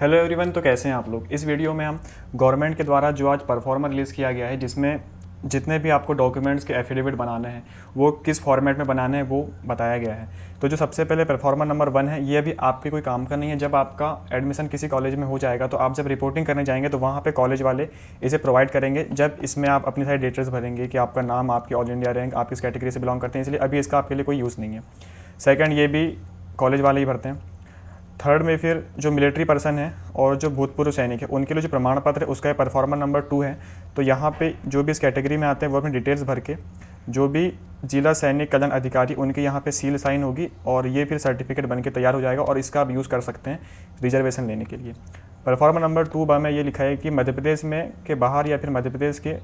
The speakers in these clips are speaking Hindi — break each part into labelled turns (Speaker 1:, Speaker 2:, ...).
Speaker 1: हेलो एवरीवन तो कैसे हैं आप लोग इस वीडियो में हम गवर्नमेंट के द्वारा जो आज परफॉर्मर रिलीज़ किया गया है जिसमें जितने भी आपको डॉक्यूमेंट्स के एफिडेविट बनाने हैं वो किस फॉर्मेट में बनाने हैं वो बताया गया है तो जो सबसे पहले परफॉर्मर नंबर वन है ये अभी आपके कोई काम का नहीं है जब आपका एडमिशन किसी कॉलेज में हो जाएगा तो आप जब रिपोर्टिंग करने जाएंगे तो वहाँ पे कॉलेज वाले इसे प्रोवाइड करेंगे जब इसमें आप अपनी सारी डेटेल्स भरेंगे कि आपका नाम आपकी ऑल इंडिया रैंक आप किस कैटेगरी से बिलोंग करते हैं इसलिए अभी इसका आपके लिए कोई यूज़ नहीं है सेकेंड ये भी कॉलेज वाले ही भरते हैं थर्ड में फिर जो मिलिट्री पर्सन है और जो भूतपूर्व सैनिक है उनके लिए जो प्रमाण पत्र है उसका परफॉर्मर नंबर टू है तो यहाँ पे जो भी इस कैटेगरी में आते हैं वो अपनी डिटेल्स भर के जो भी जिला सैनिक कल्याण अधिकारी उनके यहाँ पे सील साइन होगी और ये फिर सर्टिफिकेट बन के तैयार हो जाएगा और इसका आप यूज़ कर सकते हैं रिजर्वेशन लेने के लिए परफॉर्मर नंबर टू बा में ये लिखा है कि मध्य प्रदेश में के बाहर या फिर मध्य प्रदेश के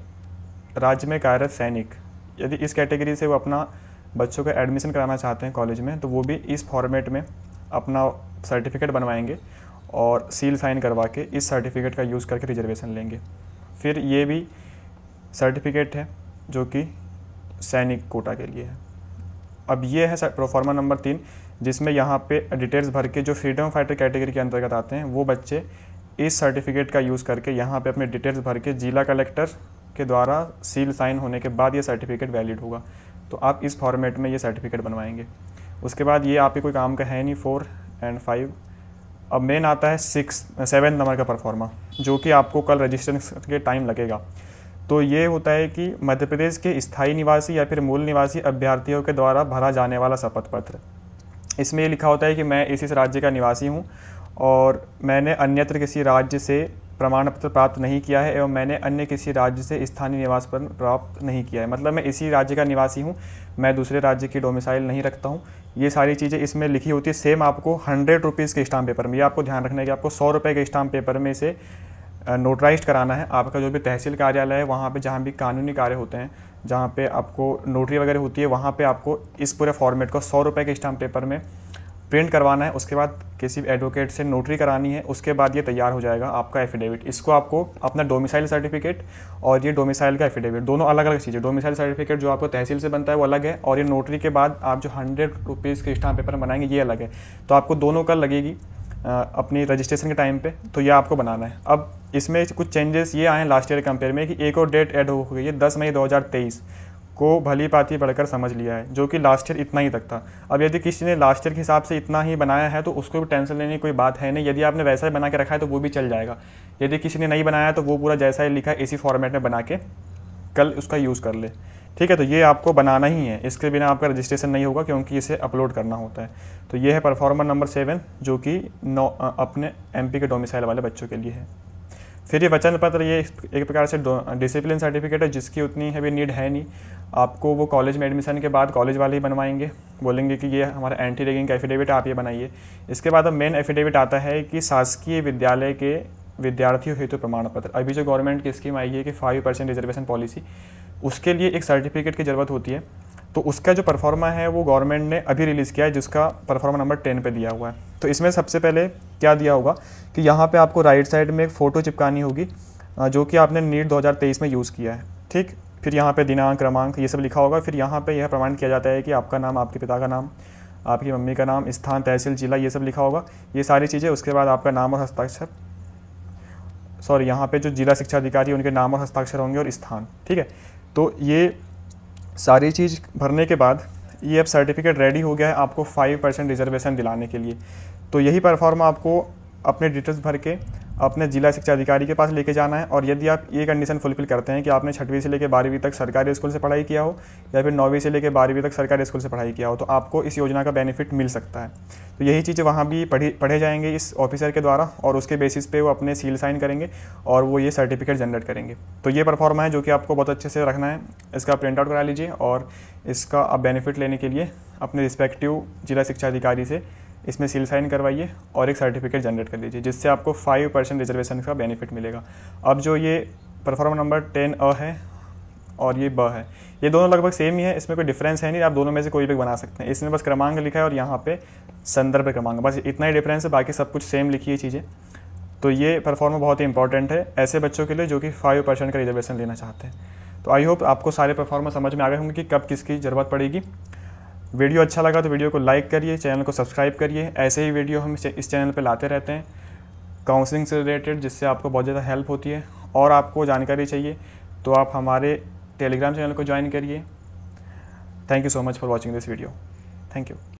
Speaker 1: राज्य में कार्यरत सैनिक यदि इस कैटेगरी से वो अपना बच्चों का एडमिशन कराना चाहते हैं कॉलेज में तो वो भी इस फॉर्मेट में अपना सर्टिफिकेट बनवाएंगे और सील साइन करवा के इस सर्टिफिकेट का यूज़ करके रिजर्वेशन लेंगे फिर ये भी सर्टिफिकेट है जो कि सैनिक कोटा के लिए है अब ये है प्रोफार्मा नंबर तीन जिसमें यहाँ पे डिटेल्स भर के जो फ्रीडम फाइटर कैटेगरी के अंतर्गत आते हैं वो बच्चे इस सर्टिफिकेट का यूज़ करके यहाँ पे अपने डिटेल्स भर के जिला कलेक्टर के द्वारा सील साइन होने के बाद ये सर्टिफिकेट वैलिड होगा तो आप इस फॉर्मेट में ये सर्टिफिकेट बनवाएंगे उसके बाद ये आपके कोई काम का है नहीं फोर एंड फाइव अब मेन आता है सिक्स सेवन नंबर का परफॉर्मा जो कि आपको कल रजिस्ट्रेशन के टाइम लगेगा तो ये होता है कि मध्य प्रदेश के स्थायी निवासी या फिर मूल निवासी अभ्यर्थियों के द्वारा भरा जाने वाला शपथ पत्र इसमें ये लिखा होता है कि मैं इस इस राज्य का निवासी हूँ और मैंने अन्यत्र किसी राज्य से प्रमाण पत्र प्राप्त नहीं किया है एवं मैंने अन्य किसी राज्य से स्थानीय निवास पर प्राप्त नहीं किया है मतलब मैं इसी राज्य का निवासी हूँ मैं दूसरे राज्य की डोमिसाइल नहीं रखता हूँ ये सारी चीज़ें इसमें लिखी होती है सेम आपको हंड्रेड रुपीज़ के स्टाम्प पेपर में ये आपको ध्यान रखना है कि आपको सौ रुपये के स्टाम्प पेपर में इसे नोटराइज कराना है आपका जो भी तहसील कार्यालय है वहाँ पे जहाँ भी कानूनी कार्य होते हैं जहाँ पे आपको नोटरी वगैरह होती है वहाँ पे आपको इस पूरे फॉर्मेट को सौ रुपये के स्टाम्प पेपर में प्रिंट करवाना है उसके बाद किसी एडवोकेट से नोटरी करानी है उसके बाद ये तैयार हो जाएगा आपका एफिडेविट इसको आपको अपना डोमिसाइल सर्टिफिकेट और ये डोमिसाइल का एफिडेविट दोनों अलग अलग चीज़ें डोमिसाइल सर्टिफिकेट जो आपको तहसील से बनता है वो अलग है और ये नोटरी के बाद आप जो हंड्रेड रुपीज़ के स्टाम पेपर बनाएंगे ये अलग है तो आपको दोनों का लगेगी अपनी रजिस्ट्रेशन के टाइम पे तो ये आपको बनाना है अब इसमें कुछ चेंजेस ये आए हैं लास्ट ईयर के कंपेयर में कि एक और डेट ऐड हो गई है दस मई दो को भली पाती बढ़कर समझ लिया है जो कि लास्ट ईयर इतना ही तक था अब यदि किसी ने लास्ट ईयर के हिसाब से इतना ही बनाया है तो उसको भी टेंशन लेने की कोई बात है नहीं यदि आपने वैसा ही बना के रखा है तो वो भी चल जाएगा यदि किसी ने नहीं बनाया तो वो पूरा जैसा ही लिखा है इसी फॉर्मेट में बना के कल उसका यूज़ कर ले ठीक है तो ये आपको बनाना ही है इसके बिना आपका रजिस्ट्रेशन नहीं होगा क्योंकि इसे अपलोड करना होता है तो ये है परफॉर्मर नंबर सेवन जो कि नौ अपने पी के डोमिसाइल वाले बच्चों के लिए है फिर ये वचन पत्र ये एक प्रकार से डिसिप्लिन सर्टिफिकेट है जिसकी उतनी अभी नीड है नहीं आपको वो कॉलेज में एडमिशन के बाद कॉलेज वाले ही बनवाएंगे बोलेंगे कि ये हमारा एंटी रेगिंग का एफिडेविट आप ये बनाइए इसके बाद अब मेन एफिडेविट आता है कि शासकीय विद्यालय के विद्यार्थियों हेतु तो प्रमाण पत्र अभी जो गवर्नमेंट की स्कीम आई है कि फाइव परसेंट रिजर्वेशन पॉलिसी उसके लिए एक सर्टिफिकेट की ज़रूरत होती है तो उसका जो परफॉर्मा है वो गवर्नमेंट ने अभी रिलीज़ किया है जिसका परफॉर्मा नंबर टेन पर दिया हुआ है तो इसमें सबसे पहले क्या दिया होगा कि यहाँ पे आपको राइट साइड में एक फ़ोटो चिपकानी होगी जो कि आपने नीट 2023 में यूज़ किया है ठीक फिर यहाँ पे दिनांक क्रमांक ये सब लिखा होगा फिर यहाँ पे यह प्रमाण किया जाता है कि आपका नाम आपके पिता का नाम आपकी मम्मी का नाम स्थान तहसील जिला ये सब लिखा होगा ये सारी चीज़ें उसके बाद आपका नाम और हस्ताक्षर सॉरी यहाँ पर जो जिला शिक्षा अधिकारी उनके नाम और हस्ताक्षर होंगे और स्थान ठीक है तो ये सारी चीज़ भरने के बाद ये अब सर्टिफिकेट रेडी हो गया है आपको फाइव परसेंट रिजर्वेशन दिलाने के लिए तो यही परफॉर्म आपको अपने डिटेल्स भर के अपने जिला शिक्षा अधिकारी के पास लेके जाना है और यदि आप ये कंडीशन फुलफिल करते हैं कि आपने छठवीं से लेकर बारहवीं तक सरकारी स्कूल से पढ़ाई किया हो या फिर नौवीं से लेकर बारहवीं तक सरकारी स्कूल से पढ़ाई किया हो तो आपको इस योजना का बेनिफिट मिल सकता है तो यही चीज़ें वहाँ भी पढ़ी पढ़े जाएंगे इस ऑफिसर के द्वारा और उसके बेसिस पे वो अपने सील साइन करेंगे और वो ये सर्टिफिकेट जनरेट करेंगे तो ये परफॉर्मा है जो कि आपको बहुत अच्छे से रखना है इसका प्रिंट आउट करा लीजिए और इसका आप बेनिफिट लेने के लिए अपने रिस्पेक्टिव जिला शिक्षा अधिकारी से इसमें सील साइन करवाइए और एक सर्टिफिकेट जनरेट कर दीजिए जिससे आपको फाइव परसेंट रिजर्वेशन का बेनिफिट मिलेगा अब जो ये परफॉर्मर नंबर टेन अ है और ये ब है ये दोनों लगभग सेम ही है इसमें कोई डिफरेंस है नहीं आप दोनों में से कोई भी बना सकते हैं इसमें बस क्रमांक लिखा है और यहाँ पर संदर्भ क्रमांक बस इतना ही डिफरेंस है बाकी सब कुछ सेम लिखी है चीज़ें तो ये परफॉर्मर बहुत ही इंपॉर्टेंट है ऐसे बच्चों के लिए जो कि फाइव परसेंट का रिजर्वेशन लेना चाहते हैं तो आई होप आपको सारे परफॉर्मर समझ में आ गए होंगे कि कब किसकी ज़रूरत पड़ेगी वीडियो अच्छा लगा तो वीडियो को लाइक करिए चैनल को सब्सक्राइब करिए ऐसे ही वीडियो हम इस चैनल पर लाते रहते हैं काउंसलिंग से रिलेटेड जिससे आपको बहुत ज़्यादा हेल्प होती है और आपको जानकारी चाहिए तो आप हमारे टेलीग्राम चैनल को ज्वाइन करिए thank you so much for watching this video thank you